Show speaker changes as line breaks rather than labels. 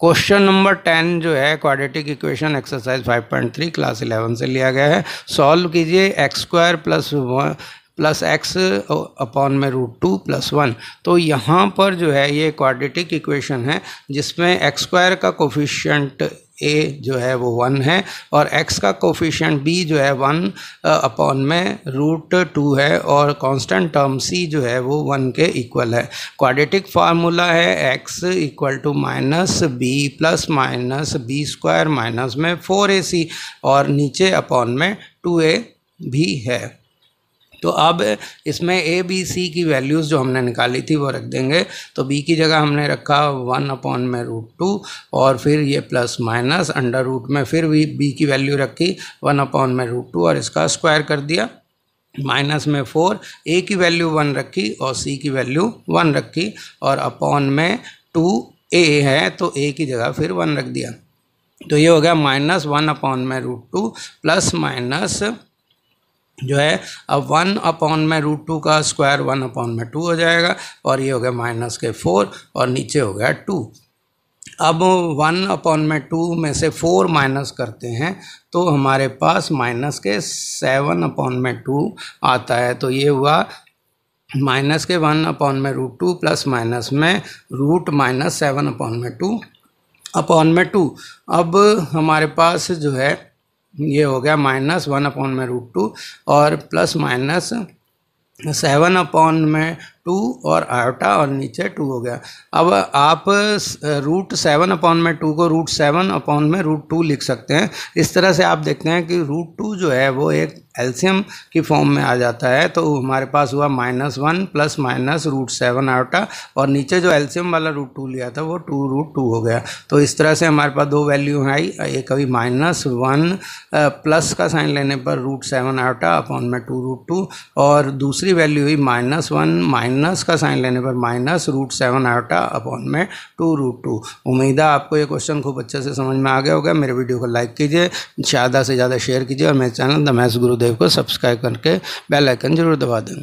question number ten जो है quadratic equation exercise 5.3 class 11 से लिया गया है सॉल्व कीजिए x square plus plus x upon में रूट टू प्लस वन तो यहाँ पर जो है ये क्वाड्रेटिक इक्वेशन है जिसमें एक्स स्क्वायर का कोफिशियंट ए जो है वो वन है और एक्स का कोफिशेंट बी जो है वन अपॉन uh, में रूट टू है और कांस्टेंट टर्म सी जो है वो वन के इक्वल है क्वाड्रेटिक फार्मूला है x equal to minus b plus minus b square minus में फोर ए सी और नीचे अपॉन में टू ए भी है तो अब इसमें ए बी सी की वैल्यूज़ जो हमने निकाली थी वो रख देंगे तो बी की जगह हमने रखा वन अपॉन में रूट टू और फिर ये प्लस माइनस अंडर रूट में फिर भी बी की वैल्यू रखी वन अपॉन में रूट टू और इसका स्क्वायर कर दिया माइनस में फोर ए की वैल्यू वन रखी और सी की वैल्यू वन रखी और अपॉन में टू ए है तो ए की जगह फिर वन रख दिया तो ये हो गया माइनस वन अपॉन में रूट टू प्लस माइनस जो है अब वन अपॉन में रूट टू का स्क्वायर वन अपॉन में टू हो जाएगा और ये हो गया माइनस के फोर और नीचे हो गया टू अब वन अपॉन में टू में से फोर माइनस करते हैं तो हमारे पास माइनस के सेवन अपॉन में टू आता है तो ये हुआ माइनस के वन अपॉन में रूट टू प्लस माइनस में रूट माइनस सेवन अपॉन में टू अपॉन में टू अब हमारे पास जो है ये हो गया माइनस वन अपॉन में रूट टू और प्लस माइनस सेवन अपॉन में टू और आयोटा और नीचे टू हो गया अब आप रूट सेवन अपॉन में टू को रूट सेवन अपॉन में रूट टू लिख सकते हैं इस तरह से आप देखते हैं कि रूट टू जो है वो एक एल्सियम की फॉर्म में आ जाता है तो हमारे पास हुआ minus one plus minus root seven iota और नीचे जो एल्सियम वाला रूट टू लिया था वो टू रूट टू हो गया तो इस तरह से हमारे पास दो वैल्यू आई एक अभी माइनस वन प्लस का साइन लेने पर रूट सेवन आयोटा अपॉन में टू रूट टू और दूसरी वैल्यू हुई माइनस वन माइनस माइनस का साइन लेने पर minus root seven iota upon में टू रूट टू उम्मीद है आपको ये क्वेश्चन खूब अच्छे से समझ में आ गया होगा मेरे वीडियो को लाइक कीजिए ज़्यादा से ज़्यादा शेयर कीजिए और मेरे चैनल द मैथ्स गुरुदेव को सब्सक्राइब करके बेलाइकन जरूर दबा दें